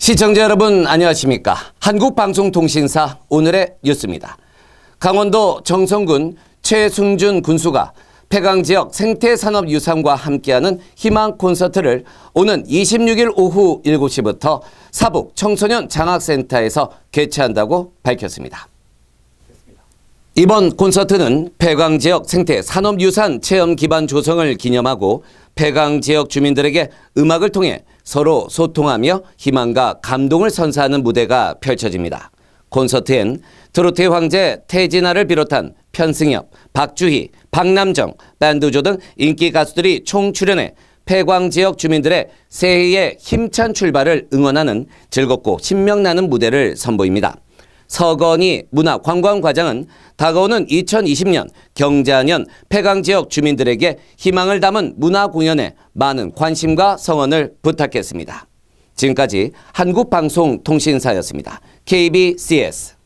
시청자 여러분 안녕하십니까 한국방송통신사 오늘의 뉴스입니다. 강원도 정선군 최승준 군수가 폐강지역 생태산업유산과 함께하는 희망콘서트를 오는 26일 오후 7시부터 사북 청소년 장학센터에서 개최한다고 밝혔습니다. 이번 콘서트는 폐강지역 생태산업유산 체험 기반 조성을 기념하고 폐강지역 주민들에게 음악을 통해 서로 소통하며 희망과 감동을 선사하는 무대가 펼쳐집니다. 콘서트엔 트로트의 황제 태진아를 비롯한 편승엽, 박주희, 박남정, 밴드조 등 인기 가수들이 총 출연해 폐광 지역 주민들의 새해의 힘찬 출발을 응원하는 즐겁고 신명나는 무대를 선보입니다. 서건희 문화관광과장은 다가오는 2020년 경자년 폐강 지역 주민들에게 희망을 담은 문화 공연에 많은 관심과 성원을 부탁했습니다. 지금까지 한국방송통신사였습니다. KBCS